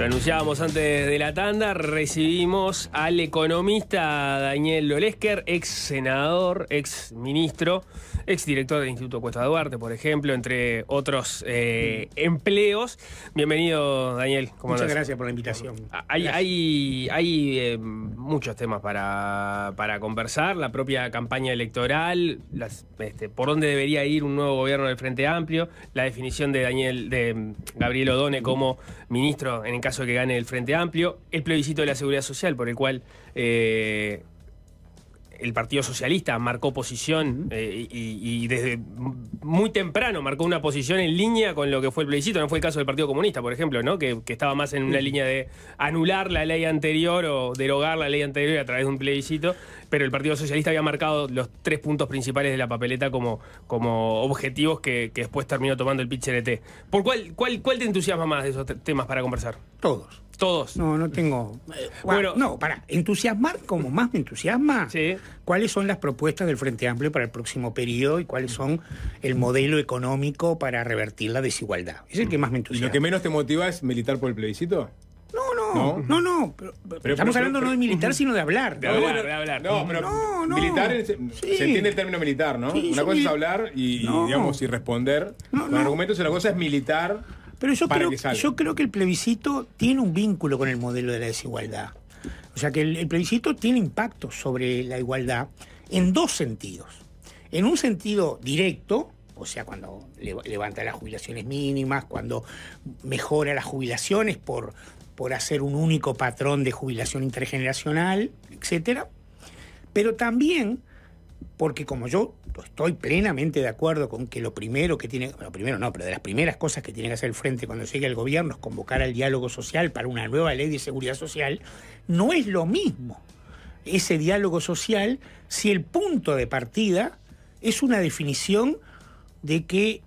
Lo anunciábamos antes de la tanda, recibimos al economista Daniel Lolesker, ex senador, ex ministro, ex director del Instituto Cuesta Duarte, por ejemplo, entre otros eh, mm. empleos. Bienvenido, Daniel. Muchas gracias por la invitación. Hay, eh, muchos temas para, conversar, la propia campaña electoral, este, por dónde debería ir un nuevo gobierno del Frente Amplio, la definición de Daniel, de mm, Gabriel Odone como ministro en el caso que gane el Frente Amplio, el plebiscito de la seguridad social, por el cual eh, el Partido Socialista marcó posición eh, y, desde muy temprano marcó una posición en línea con lo que fue el plebiscito. No fue el caso del Partido Comunista, por ejemplo, ¿no? que, estaba más en una línea de anular la ley anterior o derogar la ley anterior a través de un plebiscito. Pero el Partido Socialista había marcado los tres puntos principales de la papeleta como, como objetivos que, que después terminó tomando el PICHRT. ¿Por cuál, cuál, cuál te entusiasma más de esos temas para conversar? Todos. Todos. No, no tengo. Eh, bueno, no, para entusiasmar como más me entusiasma. Sí. ¿Cuáles son las propuestas del Frente Amplio para el próximo periodo y cuáles son el modelo económico para revertir la desigualdad? Es el que más me entusiasma. ¿Y lo que menos te motiva es militar por el plebiscito? No, no, no, no. pero, estamos hablando no de militar, sino de hablar. De hablar, de hablar. No, pero no, militar, se, entiende el término militar, ¿no? una cosa es hablar y, digamos, y responder con argumentos, y la cosa es militar pero yo creo, yo creo que el plebiscito tiene un vínculo con el modelo de la desigualdad. O sea que el, plebiscito tiene impacto sobre la igualdad en dos sentidos. En un sentido directo, o sea, cuando levanta las jubilaciones mínimas, cuando mejora las jubilaciones por, por hacer un único patrón de jubilación intergeneracional, etc. Pero también porque como yo estoy plenamente de acuerdo con que lo primero que tiene, lo primero no, pero de las primeras cosas que tiene que hacer el frente cuando llegue el gobierno es convocar al diálogo social para una nueva ley de seguridad social, no es lo mismo ese diálogo social si el punto de partida es una definición de que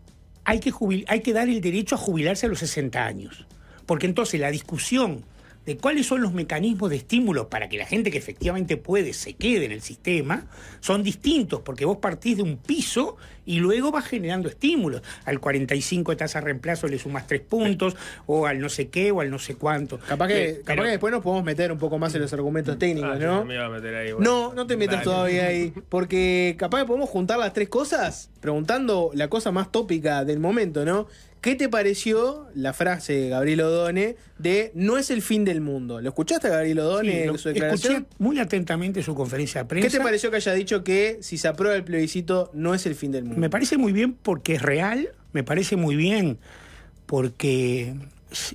hay que, hay que dar el derecho a jubilarse a los 60 años. Porque entonces la discusión de cuáles son los mecanismos de estímulo para que la gente que efectivamente puede se quede en el sistema, son distintos, porque vos partís de un piso y luego vas generando estímulos. Al 45 de tasa de reemplazo le sumas tres puntos, o al no sé qué, o al no sé cuánto. Capaz que, eh, después nos podemos meter un poco más en los argumentos mm. técnicos, ah, ¿no? No, no te metas todavía ahí, porque capaz que podemos juntar las tres cosas preguntando la cosa más tópica del momento, ¿no? ¿Qué te pareció la frase de Gabriel Odone de no es el fin del mundo? ¿Lo escuchaste a Gabriel Odone en su declaración? Escuché muy atentamente su conferencia de prensa. ¿Qué te pareció que haya dicho que si se aprueba el plebiscito no es el fin del mundo? Me parece muy bien porque es real, me parece muy bien porque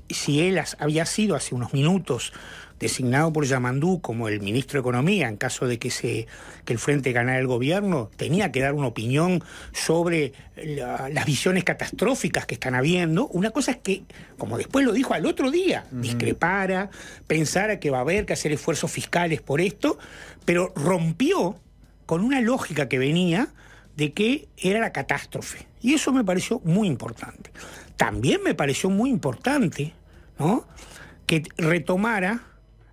si él había sido hace unos minutos designado por Yamandú como el ministro de Economía, en caso de que, se, el Frente ganara el gobierno, tenía que dar una opinión sobre las visiones catastróficas que están habiendo. Una cosa es que, como después lo dijo al otro día, discrepara, pensara que va a haber que hacer esfuerzos fiscales por esto, pero rompió con una lógica que venía de que era la catástrofe. Y eso me pareció muy importante. También me pareció muy importante ¿no? que retomara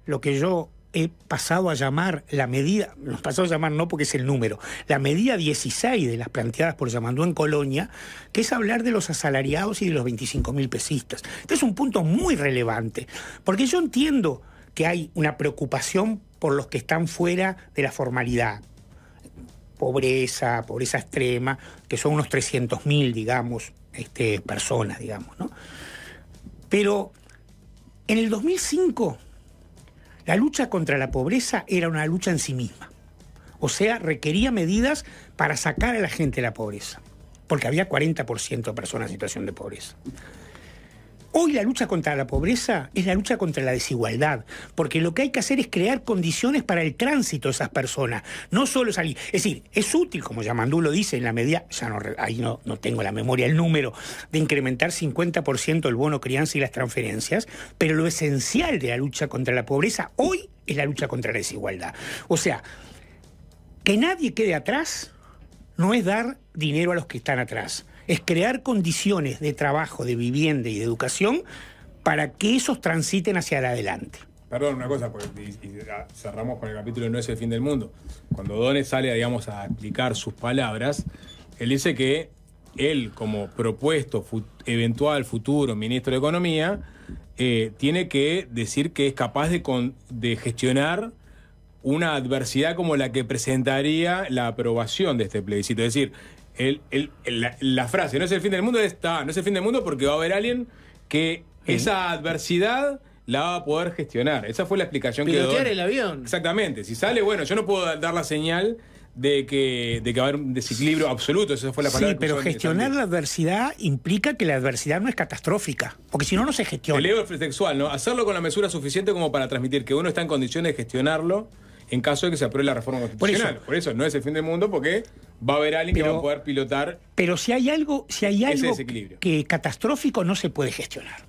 lo que yo he pasado a llamar la medida, los pasado a llamar no porque es el número, la medida 16 de las planteadas por Yamandú en Colonia, que es hablar de los asalariados y de los 25.000 pesistas. Este es un punto muy relevante, porque yo entiendo que hay una preocupación por los que están fuera de la formalidad. Pobreza, pobreza extrema, que son unos 300.000, digamos, este, personas, digamos, ¿no? Pero en el 2005 la lucha contra la pobreza era una lucha en sí misma. O sea, requería medidas para sacar a la gente de la pobreza, porque había 40% de personas en situación de pobreza. Hoy la lucha contra la pobreza es la lucha contra la desigualdad, porque lo que hay que hacer es crear condiciones para el tránsito de esas personas, no solo salir. Es decir, es útil, como Yamandú lo dice, en la medida, ya no, ahí no, no tengo la memoria, el número, de incrementar 50% el bono crianza y las transferencias, pero lo esencial de la lucha contra la pobreza hoy es la lucha contra la desigualdad. O sea, que nadie quede atrás no es dar dinero a los que están atrás es crear condiciones de trabajo, de vivienda y de educación para que esos transiten hacia adelante. Perdón, una cosa, porque ah, cerramos con el capítulo No es el fin del mundo. Cuando Dones sale, digamos, a explicar sus palabras, él dice que él, como propuesto eventual futuro ministro de Economía, eh, tiene que decir que es capaz de, de gestionar una adversidad como la que presentaría la aprobación de este plebiscito. Es decir, el, la, frase, no es el fin del mundo, está, no es el fin del mundo porque va a haber alguien que esa adversidad la va a poder gestionar. Esa fue la explicación que... el avión. Exactamente. Si sale, bueno, yo no puedo dar la señal de que, de que va a haber un desequilibrio absoluto, esa fue la palabra. Sí, pero gestionar la adversidad implica que la adversidad no es catastrófica, porque si no, no se gestiona. El ego sexual, ¿no? Hacerlo con la mesura suficiente como para transmitir que uno está en condiciones de gestionarlo en caso de que se apruebe la reforma constitucional. Por eso, no es el fin del mundo porque va a haber alguien que va a poder pilotar. Pero si hay algo, si hay algo que catastrófico no se puede gestionar.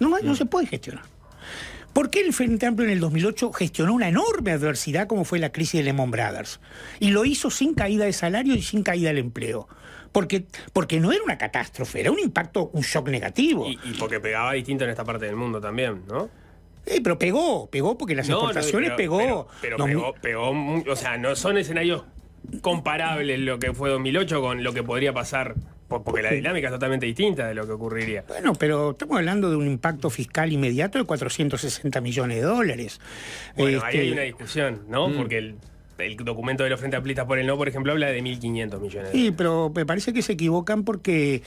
No, no, mm. se puede gestionar. ¿Por qué el Frente Amplio en el 2008 gestionó una enorme adversidad como fue la crisis de Lehman Brothers? Y lo hizo sin caída de salario y sin caída del empleo. Porque, porque no era una catástrofe, era un impacto, un shock negativo. y porque pegaba distinto en esta parte del mundo también, ¿no? Eh, pero pegó, pegó porque las exportaciones pegó. Pero, pegó, pegó, o sea, no son escenarios comparables lo que fue 2008 con lo que podría pasar porque la dinámica es totalmente distinta de lo que ocurriría. Bueno, pero estamos hablando de un impacto fiscal inmediato de 460 millones de dólares. Bueno, ahí hay este, una discusión, ¿no? Mm. Porque el, documento de los Frente Amplistas por el No, por ejemplo, habla de 1.500 millones de Sí, pero me parece que se equivocan porque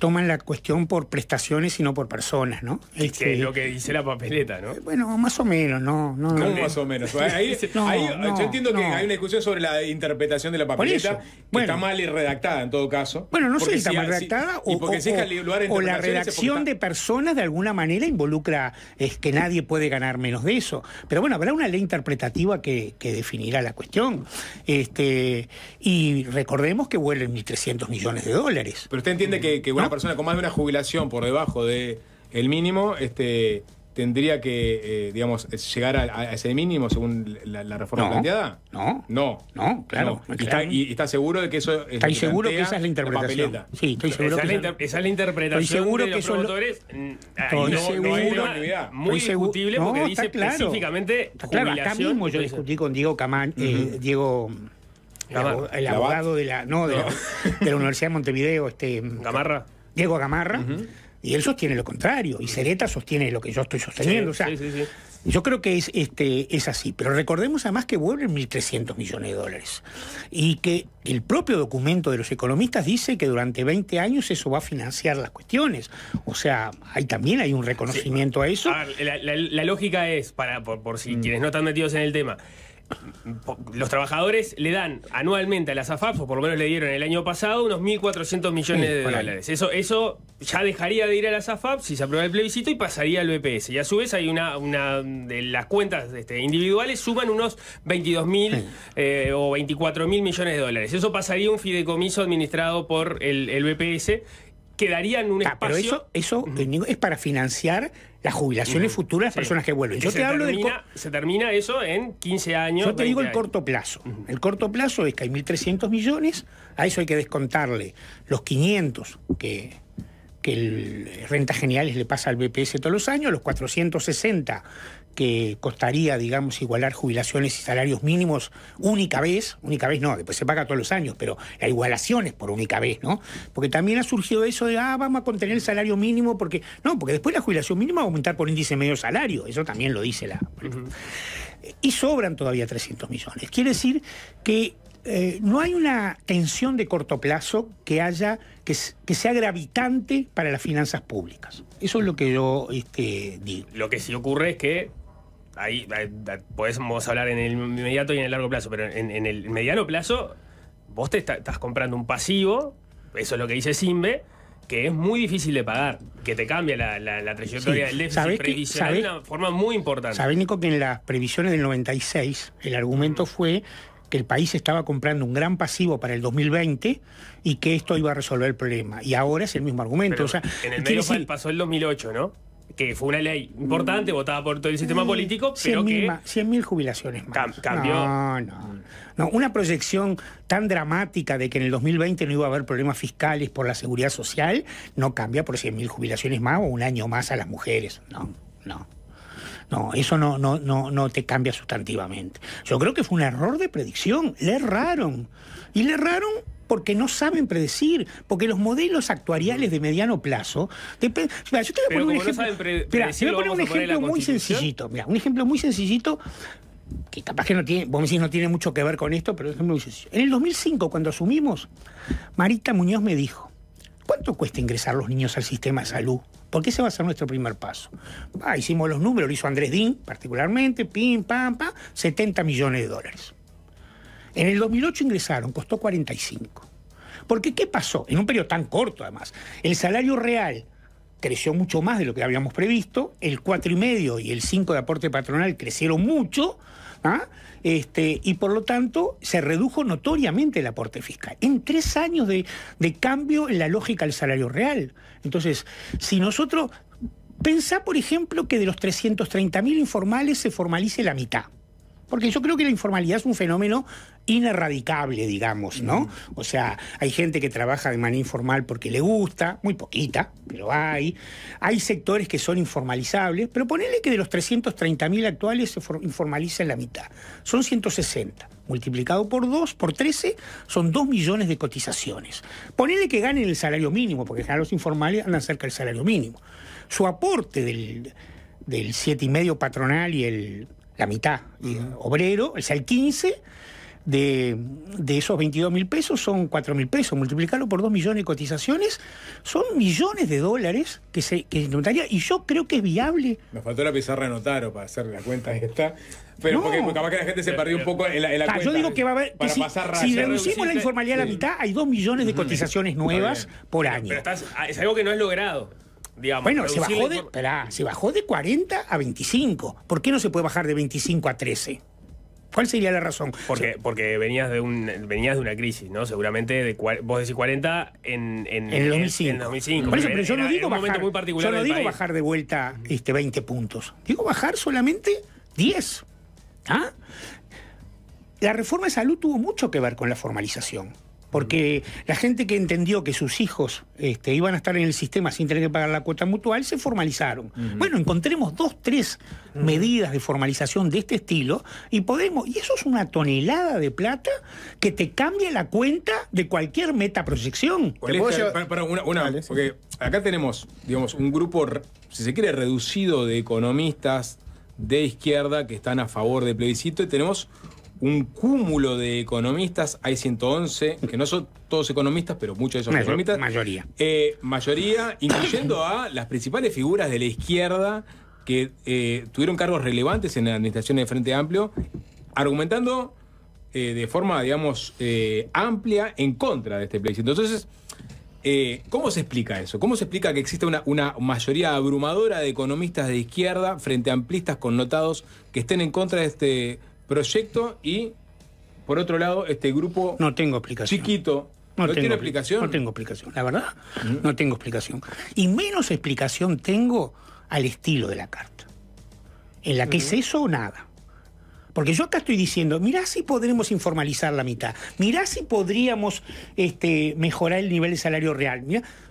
toman la cuestión por prestaciones y no por personas, ¿no? es este, lo que dice la papeleta, ¿no? Eh, bueno, más o menos, no, más o menos. Ahí, yo entiendo que hay una discusión sobre la interpretación de la papeleta, que está mal redactada en todo caso. Bueno, no sé si está mal redactada o, la redacción de personas de alguna manera involucra es que nadie puede ganar menos de eso. Pero bueno, habrá una ley interpretativa que, definirá la cuestión. Este, y recordemos que vuelven 1.300 millones de dólares. Pero usted entiende que, que persona con más de una jubilación por debajo del mínimo, este, tendría que, eh, digamos, llegar a, ese mínimo según la, reforma planteada? No. No. No, claro. ¿Y, está, seguro de que eso es seguro que esa es la interpretación. sí, estoy seguro esa es la, interpretación. Estoy seguro de los que eso promotores. Mm, no, seguro. Es muy discutible porque dice específicamente. claro, acá mismo yo discutí con Diego Camán, eh, Diego. El abogado, de la, de la Universidad de Montevideo, este. Gamarra. Diego Gamarra, y él sostiene lo contrario, y Sereta sostiene lo que yo estoy sosteniendo. o sea, yo creo que es, este, es así, pero recordemos además que vuelven 1.300 millones de dólares y que el propio documento de los economistas dice que durante 20 años eso va a financiar las cuestiones. O sea, hay, también hay un reconocimiento a eso. Ah, la, lógica es, para, por, si mm. quienes no están metidos en el tema, los trabajadores le dan anualmente a las AFAP, o por lo menos le dieron el año pasado, unos 1.400 millones de dólares. Eso, eso ya dejaría de ir a las AFAP si se aprueba el plebiscito y pasaría al BPS. Y a su vez hay una, una de las cuentas este, individuales suman unos 22.000 eh, o 24.000 millones de dólares. Eso pasaría un fideicomiso administrado por el BPS quedarían un ah, espacio. Pero eso, es para financiar las jubilaciones futuras de las personas que vuelven. Yo Se termina eso en 15 años. Yo te digo el corto plazo. El corto plazo es que hay 1.300 millones, a eso hay que descontarle los 500 que el, rentas geniales le pasa al BPS todos los años, los 460 que costaría, digamos, igualar jubilaciones y salarios mínimos única vez, única vez no, después se paga todos los años, pero la igualación es por única vez, ¿no? Porque también ha surgido eso de, ah, vamos a contener el salario mínimo, porque, no, porque después la jubilación mínima va a aumentar por índice medio salario, eso también lo dice la... Y sobran todavía 300 millones. Quiere decir que eh, no hay una tensión de corto plazo que haya que, que, sea gravitante para las finanzas públicas. Eso es lo que yo este, digo. Lo que sí ocurre es que ahí, podemos hablar en el inmediato y en el largo plazo, pero en, el mediano plazo vos te estás comprando un pasivo, eso es lo que dice Simbe, que es muy difícil de pagar, que te cambia la, trayectoria del déficit de una forma muy importante. Sabés, Nico, que en las previsiones del 96 el argumento mm. fue que el país estaba comprando un gran pasivo para el 2020 y que esto iba a resolver el problema. Y ahora es el mismo argumento. o sea, en el medio pasó el 2008, ¿no? que fue una ley importante, mm. votada por todo el sistema político, pero 100 que... 100.000 jubilaciones más. cambió. No, no, no. Una proyección tan dramática de que en el 2020 no iba a haber problemas fiscales por la seguridad social, no cambia por mil jubilaciones más o un año más a las mujeres. No, no. No, eso no, no, no, no te cambia sustantivamente. Yo creo que fue un error de predicción. Le erraron. Y le erraron porque no saben predecir, porque los modelos actuariales de mediano plazo. yo te voy a poner un ejemplo, no voy a poner un ejemplo muy sencillito. Mira, un ejemplo muy sencillito que capaz que no tiene, vos me decís no tiene mucho que ver con esto, pero es muy sencillo. En el 2005, cuando asumimos, Marita Muñoz me dijo, ¿cuánto cuesta ingresar los niños al sistema de salud? Porque ese va a ser nuestro primer paso. Ah, hicimos los números, lo hizo Andrés Dín particularmente, pim, pam, pam, 70 millones de dólares. En el 2008 ingresaron, costó 45. Porque ¿qué pasó? En un periodo tan corto además, el salario real creció mucho más de lo que habíamos previsto, el 4,5 y el 5 de aporte patronal crecieron mucho, ¿ah? este, y por lo tanto se redujo notoriamente el aporte fiscal, en tres años de, de cambio en la lógica del salario real. Entonces, si nosotros, pensá por ejemplo que de los 330.000 informales se formalice la mitad, porque yo creo que la informalidad es un fenómeno inerradicable, digamos, ¿no? Mm. O sea, hay gente que trabaja de manera informal porque le gusta, muy poquita, pero hay. Hay sectores que son informalizables, pero ponele que de los 330.000 actuales se informaliza la mitad. Son 160. Multiplicado por 2, por 13, son 2 millones de cotizaciones. Ponele que ganen el salario mínimo, porque en los informales andan cerca del salario mínimo. Su aporte del, del 7,5 patronal y el la mitad, obrero, o sea, el 15 de, esos 22 mil pesos son 4 mil pesos, multiplicarlo por 2 millones de cotizaciones, son millones de dólares que se, que notaría, y yo creo que es viable. me faltó la pizarra de para hacer la cuenta esta. Pero porque, capaz que la gente se perdió un poco en la, ah, Yo digo que va a haber. si, reducimos la informalidad a la mitad, hay 2 millones de cotizaciones nuevas por año. Pero ah, es algo que no has logrado bueno, se bajó, de, 40 a 25. ¿Por qué no se puede bajar de 25 a 13? ¿Cuál sería la razón? Porque, porque venías, de un, venías de una crisis, ¿no? Seguramente de vos decís 40 en, en, 2005. pero yo no digo, bajar, yo digo bajar de vuelta este, 20 puntos. Digo bajar solamente 10. ¿Ah? La reforma de salud tuvo mucho que ver con la formalización. Porque la gente que entendió que sus hijos este, iban a estar en el sistema sin tener que pagar la cuota mutual, se formalizaron. Bueno, encontremos dos, tres medidas de formalización de este estilo y podemos, y eso es una tonelada de plata que te cambia la cuenta de cualquier metaproyección. proyección. porque acá tenemos, digamos, un grupo, si se quiere, reducido de economistas de izquierda que están a favor de plebiscito y tenemos un cúmulo de economistas, hay 111, que no son todos economistas, pero muchos de esos son economistas. Mayoría. Eh, mayoría, incluyendo a las principales figuras de la izquierda que eh, tuvieron cargos relevantes en la administración del Frente Amplio, argumentando eh, de forma, digamos, amplia en contra de este plebiscito. Entonces, ¿cómo se explica eso? ¿Cómo se explica que existe una, una mayoría abrumadora de economistas de izquierda frente a amplistas connotados que estén en contra de este proyecto y, por otro lado, este grupo no tengo explicación. chiquito. No, tengo, explicación? No tengo explicación, la verdad. No tengo explicación. Y menos explicación tengo al estilo de la carta. En la que es eso o nada. Porque yo acá estoy diciendo, mirá si podremos informalizar la mitad, mirá si podríamos este, mejorar el nivel de salario real.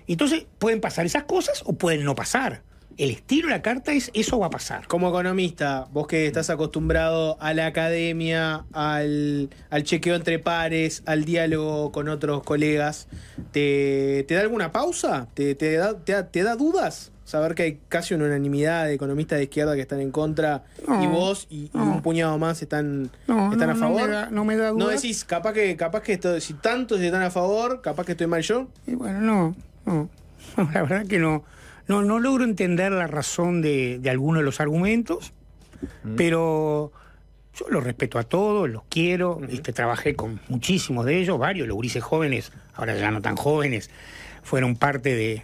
Entonces, pueden pasar esas cosas o pueden no pasar el estilo de la carta es eso va a pasar. Como economista, vos que estás acostumbrado a la academia, al, chequeo entre pares, al diálogo con otros colegas, ¿te, da alguna pausa? ¿Te, da, dudas? saber que hay casi una unanimidad de economistas de izquierda que están en contra y vos y, un puñado más están, están a favor. No me da, no duda. No decís, capaz que, capaz que esto, si tantos están a favor, capaz que estoy mal yo. Y bueno, no, la verdad que no. No, no logro entender la razón de, de algunos de los argumentos, mm. pero yo los respeto a todos, los quiero, mm. trabajé con muchísimos de ellos, varios, los grises jóvenes, ahora ya no tan jóvenes, fueron parte de,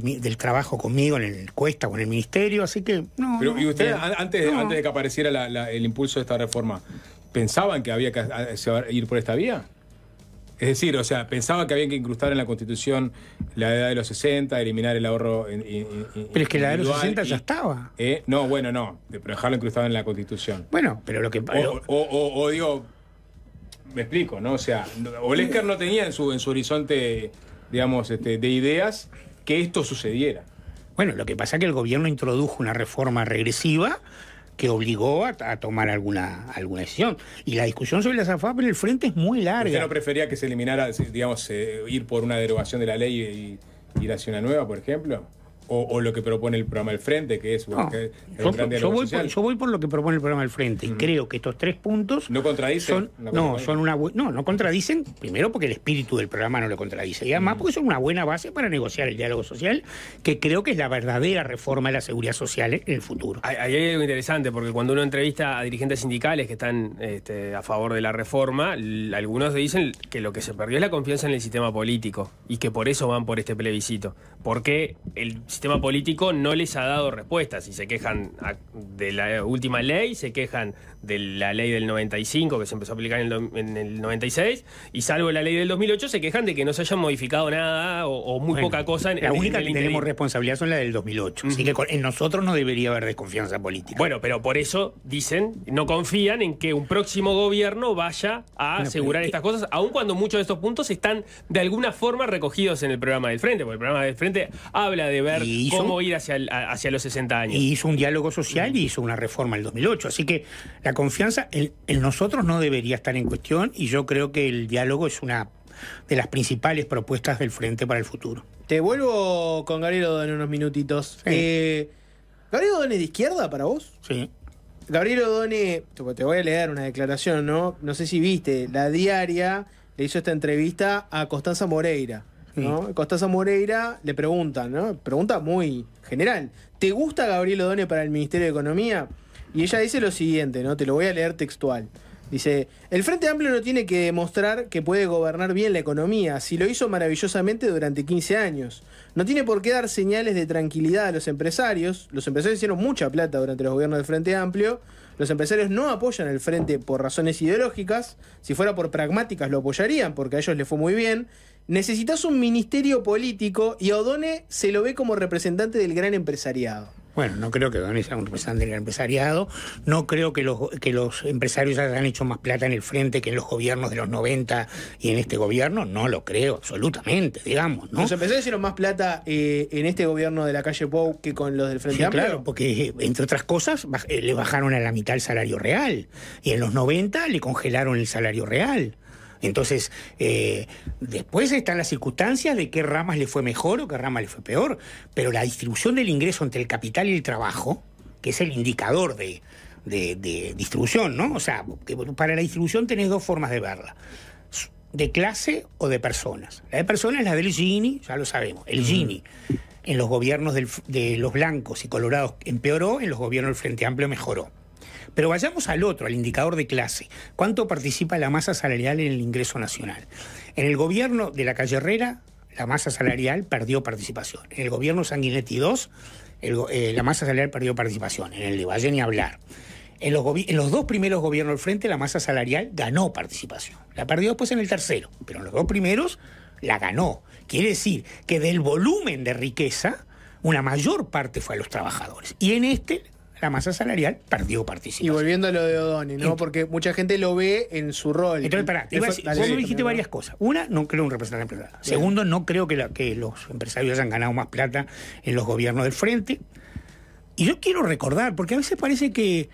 del trabajo conmigo en el Cuesta o en el Ministerio, así que no. Pero, ¿Y usted, antes, antes de que apareciera el impulso de esta reforma, pensaban que había que ir por esta vía? Es decir, o sea, pensaba que había que incrustar en la Constitución la edad de los 60, eliminar el ahorro. En, pero es que la edad de los 60 ya estaba. Eh, no, bueno, no, pero dejarlo incrustado en la Constitución. Bueno, pero lo que. O, o, o, digo, me explico, ¿no? O sea, Olesker no tenía en su, en su horizonte, digamos, este, de ideas que esto sucediera. Bueno, lo que pasa es que el gobierno introdujo una reforma regresiva que obligó a, tomar alguna, alguna decisión. Y la discusión sobre la AFAP en el frente es muy larga. ¿Usted no prefería que se eliminara, digamos, eh, ir por una derogación de la ley e ir hacia una nueva, por ejemplo? o, lo que propone el programa del Frente, que es... yo, voy por, yo, voy por, lo que propone el programa del Frente y mm. creo que estos tres puntos... ¿No contradicen? no, son una, no, no contradicen, primero porque el espíritu del programa no lo contradice, y además mm. porque son una buena base para negociar el diálogo social, que creo que es la verdadera reforma de la seguridad social en el futuro. Ahí hay, algo interesante, porque cuando uno entrevista a dirigentes sindicales que están este, a favor de la reforma, algunos dicen que lo que se perdió es la confianza en el sistema político y que por eso van por este plebiscito porque el sistema político no les ha dado respuestas y se quejan de la última ley, se quejan de la ley del 95 que se empezó a aplicar en el, 96 y salvo la ley del 2008 se quejan de que no se haya modificado nada o, muy poca cosa La única que tenemos responsabilidad son la del 2008, así que en nosotros no debería haber desconfianza política. Bueno, pero por eso dicen, no confían en que un próximo gobierno vaya a asegurar estas cosas, aun cuando muchos de estos puntos están de alguna forma recogidos en el programa del Frente, porque el programa del Frente habla de ver cómo ir hacia, hacia los 60 años. Y hizo un diálogo social y hizo una reforma en el 2008, así que la confianza en, nosotros no debería estar en cuestión y yo creo que el diálogo es una de las principales propuestas del Frente para el Futuro. Te vuelvo con Gabriel O'Donnell unos minutitos. Eh, ¿Gabriel Odone de izquierda para vos? Sí. Gabriel Odone, te voy a leer una declaración, ¿no? No sé si viste, la diaria le hizo esta entrevista a Costanza Moreira, ¿no? Costanza Moreira le pregunta, ¿no? Pregunta muy general. ¿Te gusta Gabriel Odone para el Ministerio de Economía? Y ella dice lo siguiente, ¿no? Te lo voy a leer textual. Dice, el Frente Amplio no tiene que demostrar que puede gobernar bien la economía, si lo hizo maravillosamente durante 15 años. No tiene por qué dar señales de tranquilidad a los empresarios. Los empresarios hicieron mucha plata durante los gobiernos del Frente Amplio. Los empresarios no apoyan al Frente por razones ideológicas. Si fuera por pragmáticas lo apoyarían, porque a ellos les fue muy bien. Necesitas un ministerio político y a Odone se lo ve como representante del gran empresariado. Bueno, no creo que sea un un del empresariado, no creo que los, que los empresarios hayan hecho más plata en el frente que en los gobiernos de los 90 y en este gobierno, no lo creo, absolutamente, digamos. ¿no? Los empresarios hicieron más plata eh, en este gobierno de la calle Pou que con los del Frente Claro, porque entre otras cosas eh, le bajaron a la mitad el salario real y en los 90 le congelaron el salario real. Entonces, eh, después están las circunstancias de qué ramas le fue mejor o qué ramas le fue peor, pero la distribución del ingreso entre el capital y el trabajo, que es el indicador de, distribución, ¿no? O sea, para la distribución tenés dos formas de verla de clase o de personas. La de personas es la del Gini, ya lo sabemos. El Gini en los gobiernos de los blancos y colorados empeoró, en los gobiernos del Frente Amplio mejoró. Pero vayamos al otro, al indicador de clase. ¿Cuánto participa la masa salarial en el ingreso nacional? En el gobierno de la calle Herrera, la masa salarial perdió participación. En el gobierno Sanguinetti II, eh, la masa salarial perdió participación. En el de Valle ni hablar. En los, en los, dos primeros gobiernos del frente, la masa salarial ganó participación. La perdió después en el tercero, pero en los dos primeros la ganó. Quiere decir que del volumen de riqueza, una mayor parte fue a los trabajadores. Y en este, la masa salarial perdió participación. Y volviendo a lo de Odoni, ¿no? Porque mucha gente lo ve en su rol. Entonces, pará, vos dijiste varias cosas. Una, no creo un representante privado Segundo, no creo que, los empresarios hayan ganado más plata en los gobiernos del frente. Y yo quiero recordar, porque a veces parece que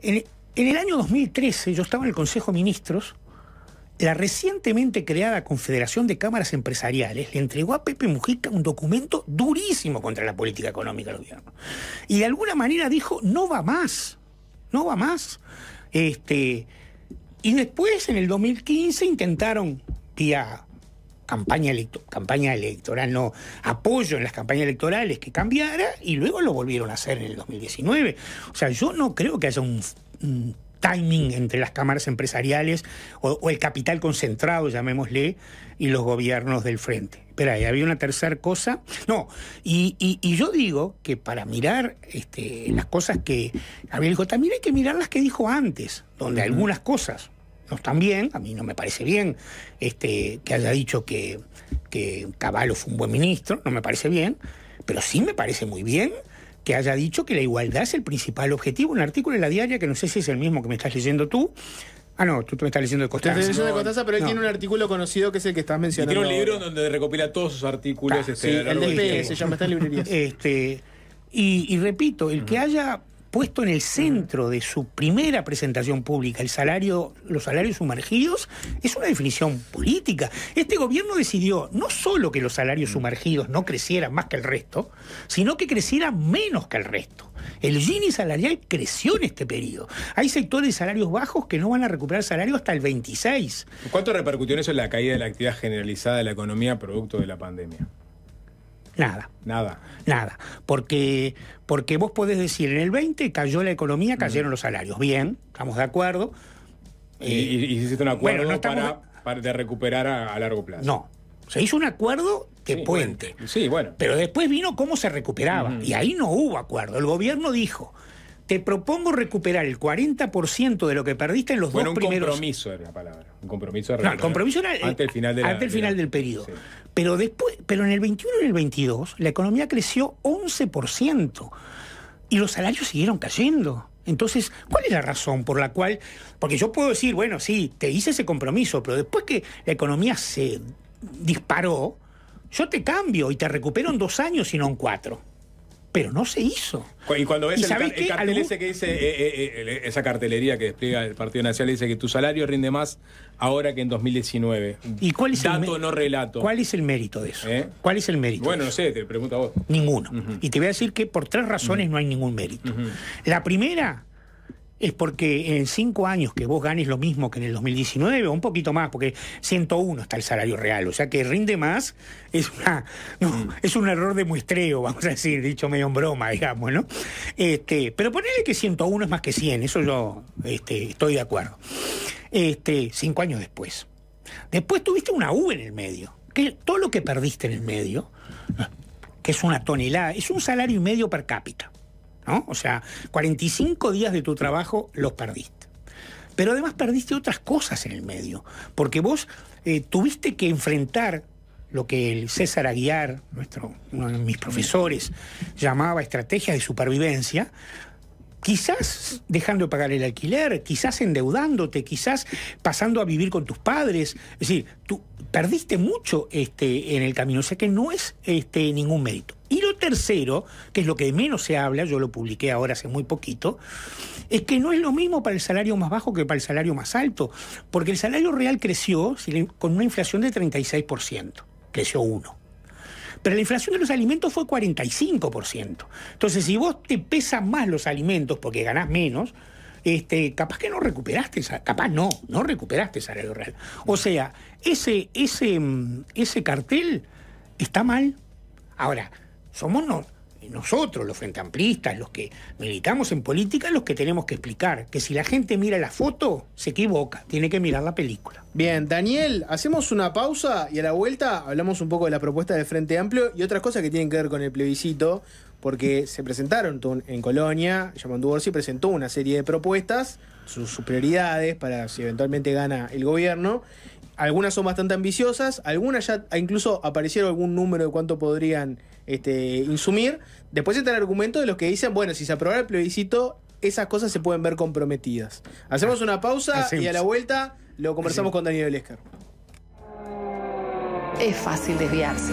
en, en el año 2013 yo estaba en el Consejo de Ministros la recientemente creada Confederación de Cámaras Empresariales le entregó a Pepe Mujica un documento durísimo contra la política económica del gobierno. Y de alguna manera dijo, no va más, no va más. Este, y después, en el 2015, intentaron, vía campaña, electoral, no, apoyo en las campañas electorales que cambiara, y luego lo volvieron a hacer en el 2019. O sea, yo no creo que haya un timing entre las cámaras empresariales o, el capital concentrado, llamémosle, y los gobiernos del frente. Espera, ¿y había una tercera cosa? No, y, yo digo que para mirar este, las cosas que Gabriel dijo, también hay que mirar las que dijo antes, donde algunas cosas no están bien, a mí no me parece bien este, que haya dicho que, que Caballo fue un buen ministro, no me parece bien, pero sí me parece muy bien que haya dicho que la igualdad es el principal objetivo. Un artículo en la diaria que no sé si es el mismo que me estás leyendo tú, Ah, no, tú, me estás leyendo de Costanza. Estás leyendo de Costanza, pero él tiene un artículo conocido que es el que estás mencionando. Y tiene un libro donde recopila todos sus artículos. este, el del se llama, está en este, y, repito, el que haya puesto en el centro de su primera presentación pública el salario, los salarios sumergidos, es una definición política. Este gobierno decidió no solo que los salarios sumergidos no crecieran más que el resto, sino que crecieran menos que el resto. El Gini salarial creció en este periodo. Hay sectores de salarios bajos que no van a recuperar salarios hasta el 26. ¿Cuánto repercutió eso en la caída de la actividad generalizada de la economía producto de la pandemia? Nada. Nada. Nada. Porque, porque vos podés decir, en el 20 cayó la economía, cayeron los salarios. Bien, estamos de acuerdo. Y, un acuerdo para, de... recuperar a, largo plazo. No. Se hizo un acuerdo de puente. Sí, bueno. Pero después vino cómo se recuperaba. Y ahí no hubo acuerdo. El gobierno dijo. Te propongo recuperar el 40% de lo que perdiste en los dos primeros. un compromiso era la palabra. Un compromiso era... compromiso era. Ante el final, final del periodo. Pero, después, pero en el 21 y en el 22 la economía creció 11% y los salarios siguieron cayendo. Entonces, ¿cuál es la razón por la cual? Porque yo puedo decir, bueno, sí, te hice ese compromiso, pero después que la economía se disparó, yo te cambio y te recupero en dos años y no en cuatro pero no se hizo. Y cuando ves el, cartel ese que dice, eh, eh, eh, esa cartelería que despliega el Partido Nacional, dice que tu salario rinde más ahora que en 2019. ¿Y cuál es Dato, no relato. ¿Cuál es el mérito de eso? ¿Cuál es el mérito? Bueno, no sé, te pregunto a vos. Ninguno. Y te voy a decir que por tres razones no hay ningún mérito. La primera es porque en cinco años que vos ganes lo mismo que en el 2019 o un poquito más, porque 101 está el salario real, o sea que rinde más es, una, mm. es un error de muestreo, vamos a decir, dicho medio en broma, digamos, ¿no? Este, pero ponele que 101 es más que 100, eso yo este, estoy de acuerdo. Este, cinco años después. Después tuviste una U en el medio, que todo lo que perdiste en el medio, que es una tonelada, es un salario y medio per cápita. O sea, 45 días de tu trabajo los perdiste. Pero además perdiste otras cosas en el medio, porque vos eh, tuviste que enfrentar lo que el César Aguiar, nuestro, uno de mis profesores, llamaba estrategia de supervivencia, quizás dejando de pagar el alquiler, quizás endeudándote, quizás pasando a vivir con tus padres. Es decir, tú perdiste mucho este, en el camino, o sea que no es este, ningún mérito. Y lo tercero, que es lo que menos se habla, yo lo publiqué ahora hace muy poquito, es que no es lo mismo para el salario más bajo que para el salario más alto, porque el salario real creció con una inflación de 36%, creció uno. Pero la inflación de los alimentos fue 45%. Entonces, si vos te pesan más los alimentos porque ganás menos, este, capaz que no recuperaste, capaz no, no recuperaste el salario real. O sea, ese, ese, mm, ese cartel está mal. Ahora, somos nosotros, los frente amplistas, los que militamos en política, los que tenemos que explicar que si la gente mira la foto, se equivoca, tiene que mirar la película. Bien, Daniel, hacemos una pausa y a la vuelta hablamos un poco de la propuesta del Frente Amplio y otras cosas que tienen que ver con el plebiscito, porque se presentaron en Colonia, Yamandú Orsi presentó una serie de propuestas, sus prioridades para si eventualmente gana el gobierno algunas son bastante ambiciosas, algunas ya incluso aparecieron algún número de cuánto podrían este, insumir. Después está el argumento de los que dicen, bueno, si se aprobara el plebiscito, esas cosas se pueden ver comprometidas. Hacemos una pausa y a la vuelta lo conversamos con Daniel Escar. Es fácil desviarse.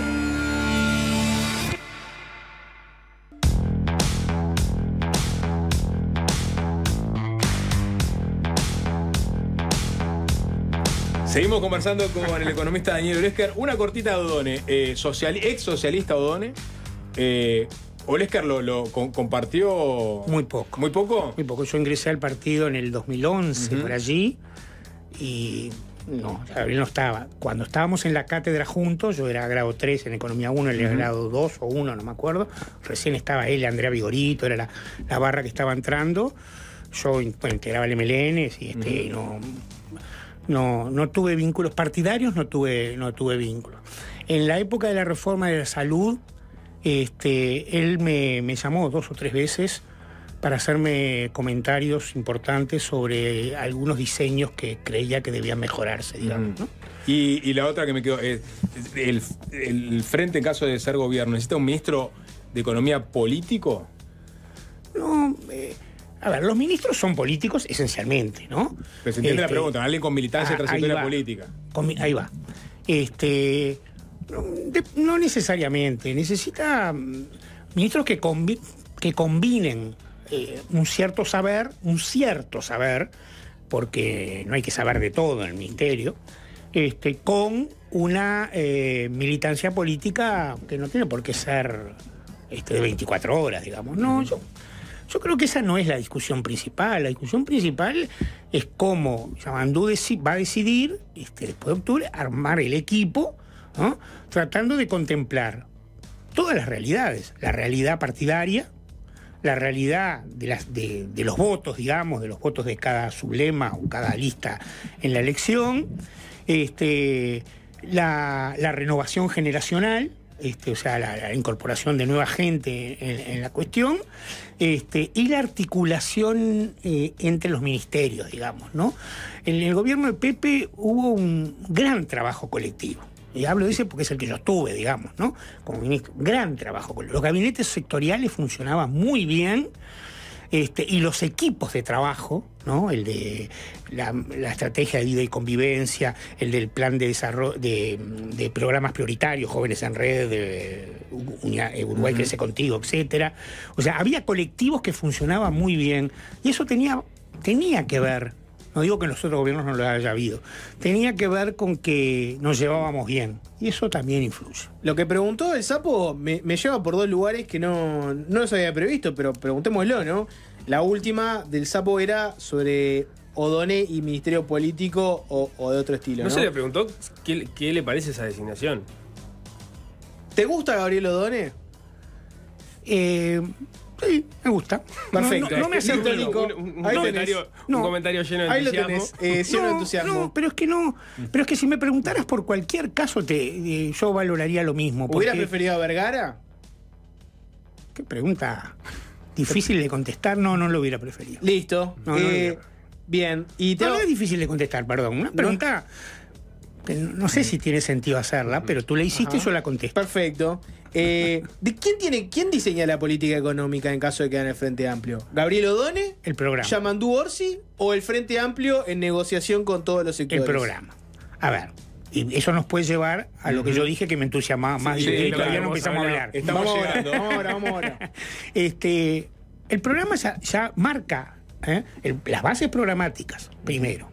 Seguimos conversando con el economista Daniel Olesker. Una cortita de Odone, eh, social, ex socialista Odone. Eh, Olesker lo, compartió. Muy poco. ¿Muy poco? Muy poco. Yo ingresé al partido en el 2011, por allí, y no, Gabriel no estaba. Cuando estábamos en la cátedra juntos, yo era grado 3 en Economía 1, él era grado 2 o 1, no me acuerdo. Recién estaba él, Andrea Vigorito, era la, barra que estaba entrando. Yo bueno, integraba el MLN y este, no no, no tuve vínculos partidarios, no tuve, no tuve vínculos. En la época de la reforma de la salud, este, él me, llamó dos o tres veces para hacerme comentarios importantes sobre algunos diseños que creía que debían mejorarse, digamos. Mm. Y, la otra que me quedó, eh, el, frente en caso de ser gobierno, ¿necesita un ministro de Economía político? No, eh, a ver, los ministros son políticos esencialmente, ¿no? Pero se entiende la este, pregunta, alguien con militancia de ah, la política. ahí va. Este, no, necesariamente, necesita mm, ministros que, combinen eh, un cierto saber, un cierto saber, porque no hay que saber de todo en el ministerio, este, con una eh, militancia política que no tiene por qué ser este, de 24 horas, digamos. No, yo yo creo que esa no es la discusión principal. La discusión principal es cómo Yamandú va a decidir, este, después de octubre, armar el equipo, tratando de contemplar todas las realidades. La realidad partidaria, la realidad de, los votos, digamos, de los votos de cada sublema o cada lista en la elección, este, la renovación generacional, este, o sea, la, incorporación de nueva gente en, la cuestión, este, y la articulación eh, entre los ministerios, digamos, ¿no? En el gobierno de Pepe hubo un gran trabajo colectivo. Y hablo de ese porque es el que yo tuve, digamos, ¿no? Como ministro. Gran trabajo. Los gabinetes sectoriales funcionaban muy bien este, y los equipos de trabajo, el de la, estrategia de vida y convivencia, el del plan de desarrollo de, programas prioritarios, jóvenes en red, eh, Uruguay crece contigo, etcétera. O sea, había colectivos que funcionaban muy bien y eso tenía, tenía que ver. No digo que en los otros gobiernos no lo haya habido. Tenía que ver con que nos llevábamos bien. Y eso también influye. Lo que preguntó el sapo me, lleva por dos lugares que no, no había previsto, pero preguntémoslo, ¿no? La última del sapo era sobre Odone y Ministerio Político o, de otro estilo. ¿No, se le preguntó qué, le parece esa designación? ¿Te gusta Gabriel Odone? Eh, sí, me gusta. Perfecto. No, me hace un, comentario, un, comentario, lleno de Ahí Lo eh, entusiasmo. No, pero es que no. Pero es que si me preguntaras por cualquier caso, eh, yo valoraría lo mismo. ¿Hubiera preferido a Vergara? Qué pregunta difícil de contestar, no, no lo hubiera preferido. Listo. Eh, bien. Y te... No, es difícil de contestar, perdón. Una pregunta no sé si tiene sentido hacerla, pero tú la hiciste, y yo la contesto. Perfecto. Eh, ¿de quién, tiene, ¿Quién diseña la política económica en caso de que en el Frente Amplio? ¿Gabriel Odone? El programa. ¿Yamandú Orsi? ¿O el Frente Amplio en negociación con todos los sectores? El programa. A ver, y eso nos puede llevar a lo que yo dije que me entusiasmaba más sí, y este, todavía no empezamos a hablar. Estamos vamos ahora, vamos ahora, vamos ahora. este, el programa ya, ya marca ¿eh? las bases programáticas, primero.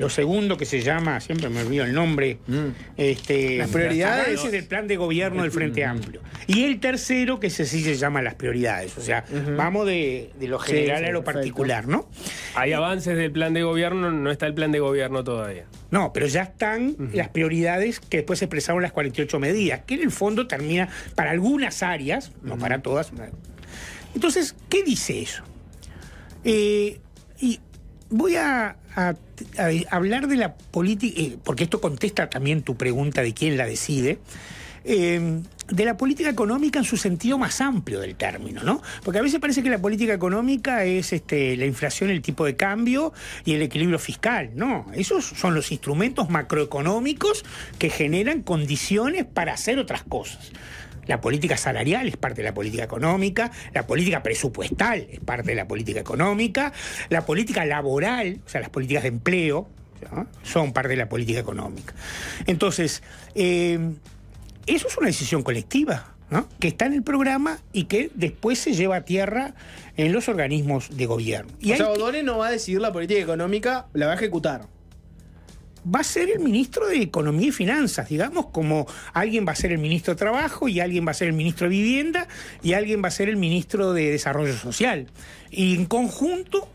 Lo segundo que se llama, siempre me olvido el nombre, mm. este, las prioridades es del plan de gobierno del Frente mm. Amplio. Y el tercero, que sí se llama las prioridades, o sea, vamos de, lo general a lo particular, ¿no? Hay avances del plan de gobierno, no está el plan de gobierno todavía. No, pero ya están las prioridades que después se expresaron las 48 medidas, que en el fondo termina para algunas áreas, no para todas. Entonces, ¿qué dice eso? Eh, y voy a, hablar de la política, eh, porque esto contesta también tu pregunta de quién la decide. Eh, de la política económica en su sentido más amplio del término, ¿no? Porque a veces parece que la política económica es este, la inflación, el tipo de cambio y el equilibrio fiscal. No, esos son los instrumentos macroeconómicos que generan condiciones para hacer otras cosas. La política salarial es parte de la política económica, la política presupuestal es parte de la política económica, la política laboral, o sea, las políticas de empleo, son parte de la política económica. Entonces, eh, eso es una decisión colectiva. ¿no? que está en el programa y que después se lleva a tierra en los organismos de gobierno. Y o no va a decidir la política económica, la va a ejecutar va a ser el ministro de Economía y Finanzas, digamos, como alguien va a ser el ministro de Trabajo y alguien va a ser el ministro de Vivienda y alguien va a ser el ministro de Desarrollo Social. Y en conjunto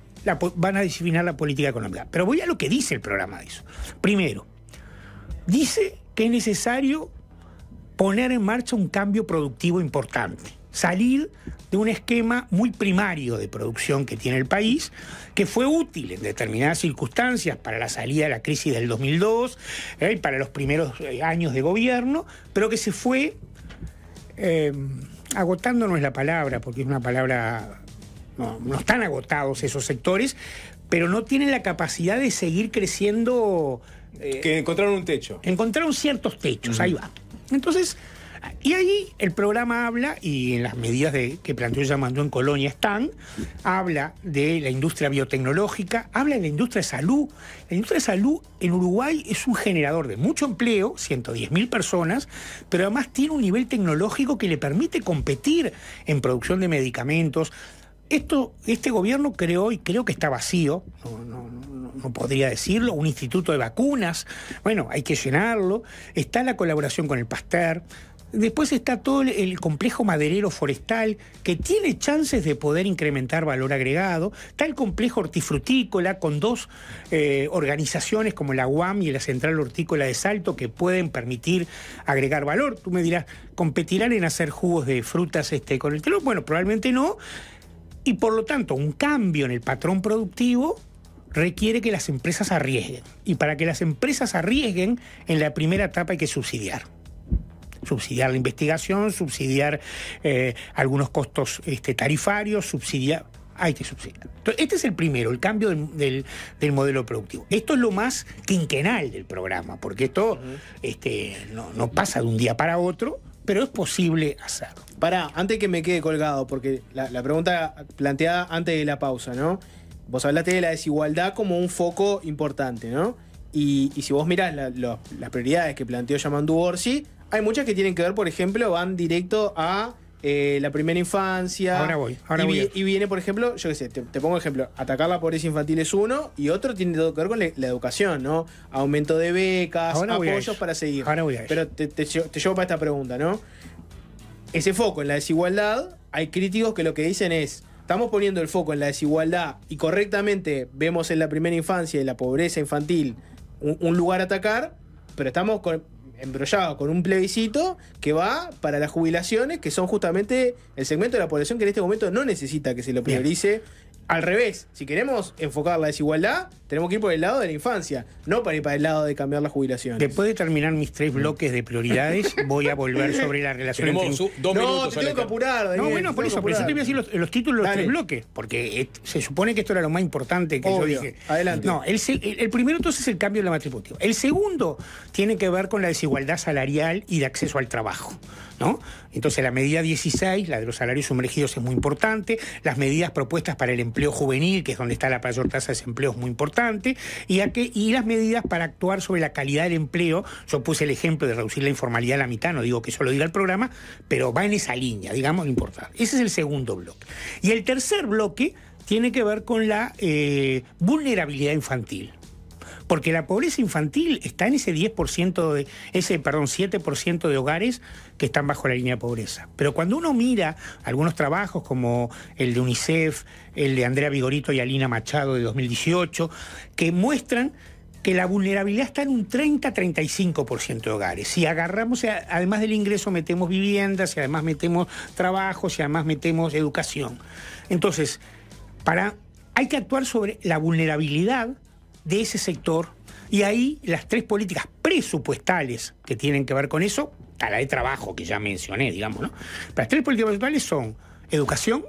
van a disciplinar la política económica. Pero voy a lo que dice el programa de eso. Primero, dice que es necesario poner en marcha un cambio productivo importante salir de un esquema muy primario de producción que tiene el país, que fue útil en determinadas circunstancias para la salida de la crisis del 2002 eh, para los primeros eh, años de gobierno, pero que se fue, eh, no es la palabra, porque es una palabra, no, están agotados esos sectores, pero no tienen la capacidad de seguir creciendo. Eh, que encontraron un techo. Encontraron ciertos techos, ahí va. Entonces, y ahí el programa habla, y en las medidas que planteó mandó en Colonia están, habla de la industria biotecnológica, habla de la industria de salud. La industria de salud en Uruguay es un generador de mucho empleo, 110.000 personas, pero además tiene un nivel tecnológico que le permite competir en producción de medicamentos. Esto, este gobierno creó, y creo que está vacío, no, podría decirlo, un instituto de vacunas, bueno, hay que llenarlo, está la colaboración con el Pasteur, Después está todo el complejo maderero forestal que tiene chances de poder incrementar valor agregado. Está el complejo hortifrutícola con dos eh, organizaciones como la UAM y la Central Hortícola de Salto que pueden permitir agregar valor. Tú me dirás, ¿competirán en hacer jugos de frutas este, con el telón? Bueno, probablemente no. Y por lo tanto, un cambio en el patrón productivo requiere que las empresas arriesguen. Y para que las empresas arriesguen, en la primera etapa hay que subsidiar subsidiar la investigación, subsidiar eh, algunos costos este, tarifarios, subsidiar hay que subsidiar. este es el primero, el cambio del, modelo productivo. Esto es lo más quinquenal del programa, porque esto este, no, pasa de un día para otro, pero es posible hacerlo. Para, antes que me quede colgado, porque la, pregunta planteada antes de la pausa, ¿no? Vos hablaste de la desigualdad como un foco importante, ¿no? Y, si vos mirás las prioridades que planteó Yamandu Orsi, hay muchas que tienen que ver, por ejemplo, van directo a eh, la primera infancia. Ahora voy, ahora y, voy. Y viene, por ejemplo, yo qué sé, te, pongo ejemplo, atacar la pobreza infantil es uno y otro tiene todo que ver con la, educación, ¿no? Aumento de becas, apoyos para seguir. Pero te, llevo para esta pregunta, ¿no? Ese foco en la desigualdad, hay críticos que lo que dicen es, estamos poniendo el foco en la desigualdad y correctamente vemos en la primera infancia y la pobreza infantil un lugar a atacar, pero estamos con, embrollado con un plebiscito que va para las jubilaciones, que son justamente el segmento de la población que en este momento no necesita que se lo priorice. Al revés, si queremos enfocar la desigualdad, tenemos que ir por el lado de la infancia, no para ir para el lado de cambiar la jubilación. Después de terminar mis tres bloques de prioridades, voy a volver sobre la relación no, tengo que apurar, No, bueno, por eso, pero yo te voy a decir los, títulos de los tres bloques, porque eh, se supone que esto era lo más importante que yo dije. Adelante. No, el, primero entonces es el cambio de la matriz El segundo tiene que ver con la desigualdad salarial y de acceso al trabajo. ¿No? Entonces la medida 16, la de los salarios sumergidos, es muy importante. Las medidas propuestas para el empleo juvenil, que es donde está la mayor tasa de desempleo, es muy importante y, que, las medidas para actuar sobre la calidad del empleo. Yo puse el ejemplo de reducir la informalidad a la mitad, no digo que eso lo diga el programa, pero va en esa línea, digamos, importante. Ese es el segundo bloque. Y el tercer bloque tiene que ver con la eh, vulnerabilidad infantil porque la pobreza infantil está en ese 10% de ese perdón, 7% de hogares que están bajo la línea de pobreza. Pero cuando uno mira algunos trabajos como el de UNICEF, el de Andrea Vigorito y Alina Machado de 2018, que muestran que la vulnerabilidad está en un 30-35% de hogares. Si agarramos, además del ingreso, metemos viviendas, si además metemos trabajo, si además metemos educación. Entonces, para, hay que actuar sobre la vulnerabilidad de ese sector y ahí las tres políticas presupuestales que tienen que ver con eso, a la de trabajo que ya mencioné, digamos, ¿no? Las tres políticas presupuestales son educación,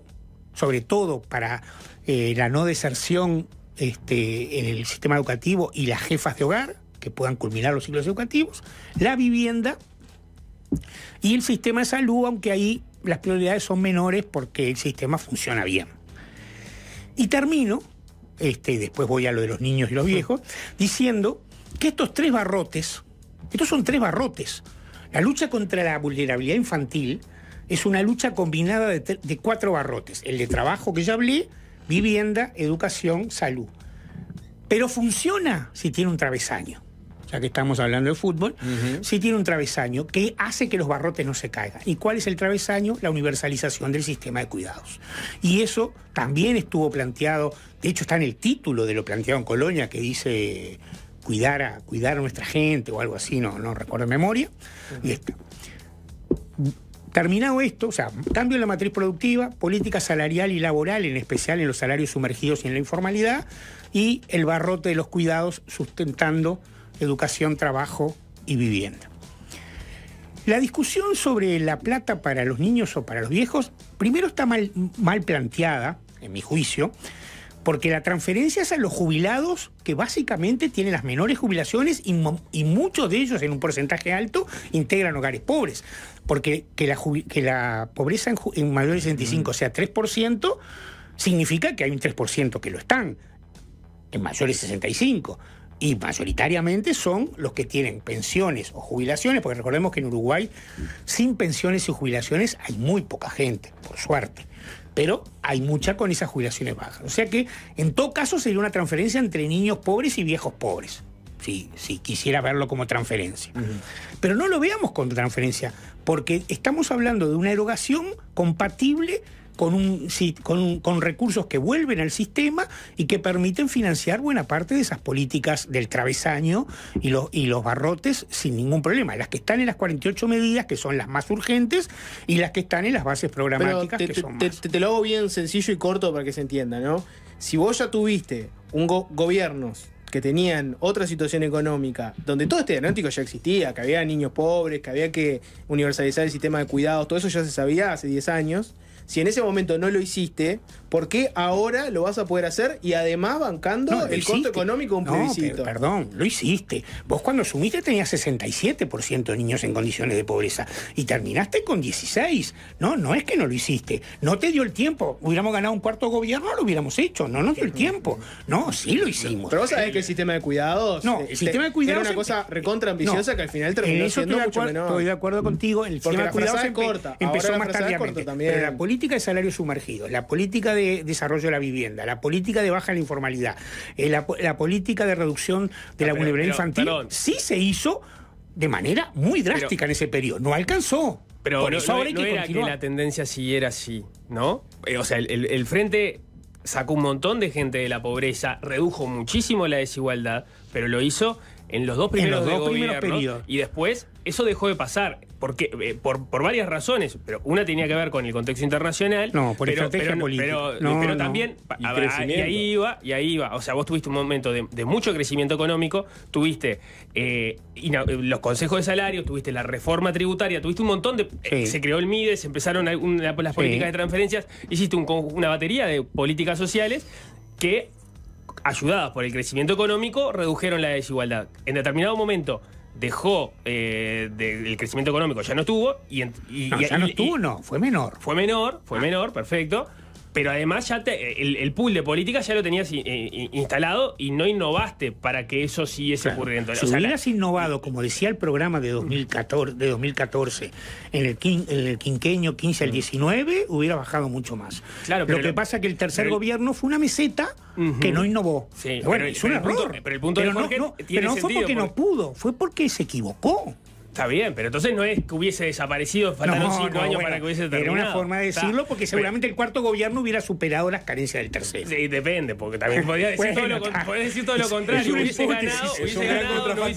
sobre todo para eh, la no deserción este, en el sistema educativo y las jefas de hogar, que puedan culminar los ciclos educativos, la vivienda y el sistema de salud, aunque ahí las prioridades son menores porque el sistema funciona bien. Y termino este, y después voy a lo de los niños y los viejos, diciendo que estos tres barrotes, estos son tres barrotes, la lucha contra la vulnerabilidad infantil es una lucha combinada de, de cuatro barrotes, el de trabajo que ya hablé, vivienda, educación, salud. Pero funciona si tiene un travesaño ya que estamos hablando de fútbol, ...si tiene un travesaño que hace que los barrotes no se caigan. ¿Y cuál es el travesaño? La universalización del sistema de cuidados. Y eso también estuvo planteado, de hecho está en el título de lo planteado en Colonia, que dice cuidar a, cuidar nuestra gente o algo así, no, no recuerdo memoria. y Terminado esto, o sea, cambio en la matriz productiva, política salarial y laboral, en especial en los salarios sumergidos y en la informalidad, y el barrote de los cuidados sustentando educación, trabajo y vivienda. La discusión sobre la plata para los niños o para los viejos, primero está mal, planteada, en mi juicio, porque la transferencia es a los jubilados que básicamente tienen las menores jubilaciones y, muchos de ellos en un porcentaje alto integran hogares pobres. Porque que la, pobreza en, en mayores de 65 sea 3%, significa que hay un 3% que lo están en mayores de 65 y mayoritariamente son los que tienen pensiones o jubilaciones, porque recordemos que en Uruguay sin pensiones y jubilaciones hay muy poca gente, por suerte, pero hay mucha con esas jubilaciones bajas. O sea que en todo caso sería una transferencia entre niños pobres y viejos pobres, si, si quisiera verlo como transferencia. Pero no lo veamos como transferencia, porque estamos hablando de una erogación compatible con, un, con, con recursos que vuelven al sistema y que permiten financiar buena parte de esas políticas del travesaño y los, y los barrotes sin ningún problema. Las que están en las 48 medidas, que son las más urgentes, y las que están en las bases programáticas, te, que son más. Te, lo hago bien sencillo y corto para que se entienda, ¿no? Si vos ya tuviste un gobiernos que tenían otra situación económica, donde todo este diagnóstico ya existía, que había niños pobres, que había que universalizar el sistema de cuidados, todo eso ya se sabía hace 10 años si en ese momento no lo hiciste, ¿por qué ahora lo vas a poder hacer y además bancando el costo económico un no, perdón, lo hiciste. Vos cuando asumiste tenías 67% de niños en condiciones de pobreza y terminaste con 16. No, no es que no lo hiciste. No te dio el tiempo. Hubiéramos ganado un cuarto gobierno, lo hubiéramos hecho. No nos dio el tiempo. No, sí lo hicimos. Pero vos sabés que el eh, sistema de cuidados. No, este, el sistema de cuidados. Era una cosa recontra ambiciosa que al final terminó siendo mucho menor. Estoy de acuerdo contigo. El sistema de cuidados corta. empezó más tarde. Pero la política de salarios sumergidos, la política de desarrollo de la vivienda, la política de baja en la informalidad, eh, la, política de reducción de la ah, vulnerabilidad infantil, sí se hizo de manera muy drástica en ese periodo. No alcanzó. Pero eso ahora e, hay que era la tendencia siguiera así, ¿no? Eh, o sea, el, frente sacó un montón de gente de la pobreza, redujo muchísimo la desigualdad, pero lo hizo en los dos primeros, en los dos primeros periodos. Y después eso dejó de pasar porque, eh, por, varias razones, pero una tenía que ver con el contexto internacional. No, por pero, estrategia pero, política. Pero, también, y, ahí iba, y ahí iba. O sea, vos tuviste un momento de, mucho crecimiento económico, tuviste eh, los consejos de salario, tuviste la reforma tributaria, tuviste un montón de... Eh, se creó el MIDES, empezaron las políticas de transferencias, hiciste una batería de políticas sociales que ayudadas por el crecimiento económico, redujeron la desigualdad. En determinado momento, dejó eh, del crecimiento económico, ya no estuvo. Y, ya no estuvo, no, fue menor. Fue menor, fue ah. menor, perfecto pero además ya te, el, pool de política ya lo tenías instalado y no innovaste para que eso siguiese ocurriendo. Si o hubieras innovado, como decía el programa de 2014, de 2014 en, el, quin, en el quinqueño 15 al 19, mm. hubiera bajado mucho más. Claro, lo que pasa es que el tercer gobierno fue una meseta que no innovó. bueno, es un error. pero el punto es de no, tiene pero no fue porque no pudo, fue porque se equivocó. Está bien, pero entonces no es que hubiese desaparecido, faltaron cinco años para que hubiese terminado. Era una forma de decirlo porque seguramente el cuarto gobierno hubiera superado las carencias del tercero. Sí, depende, porque también podría decir, todo, lo, contrario. hubiese hubiese ganado, hay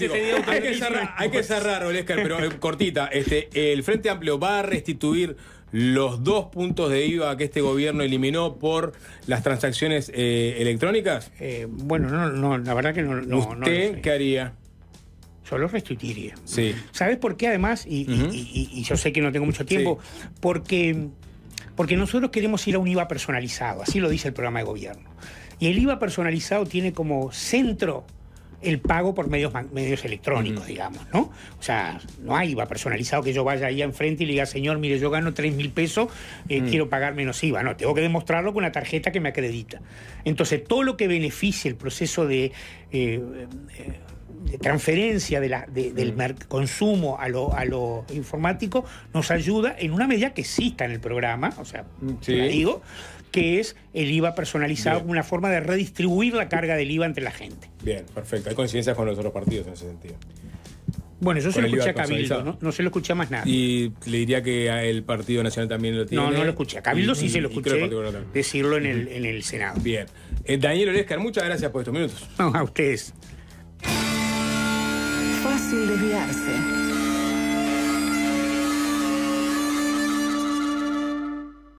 que, cerrar, hay Olescar, pero eh, cortita. Este, el Frente Amplio va a restituir los dos puntos de IVA que este gobierno eliminó por las transacciones eh, electrónicas? Eh, bueno, no, no, la verdad que no. no ¿Usted qué haría? solo restituiría. ¿Sabes por qué además? Y, yo sé que no tengo mucho tiempo, porque, porque nosotros queremos ir a un IVA personalizado, así lo dice el programa de gobierno. Y el IVA personalizado tiene como centro el pago por medios, medios electrónicos, digamos, ¿no? O sea, no hay IVA personalizado que yo vaya ahí enfrente y le diga, señor, mire, yo gano 3 mil pesos, eh, mm. quiero pagar menos IVA. No, tengo que demostrarlo con la tarjeta que me acredita. Entonces, todo lo que beneficie el proceso de... Eh, eh, transferencia de la, del mm. consumo a lo, informático nos ayuda en una medida que exista en el programa, o sea, la digo, que es el IVA personalizado como una forma de redistribuir la carga del IVA entre la gente. Bien, perfecto. Hay coincidencias con los otros partidos en ese sentido. Bueno, yo se lo escuché a Cabildo, ¿no? se lo escuché a más nada. Y le diría que el Partido Nacional también lo tiene. No, no lo escuché. A Cabildo sí se lo escuché decirlo en el, Senado. Bien. Eh, Daniel Olescar, muchas gracias por estos minutos. No, a ustedes fácil desviarse.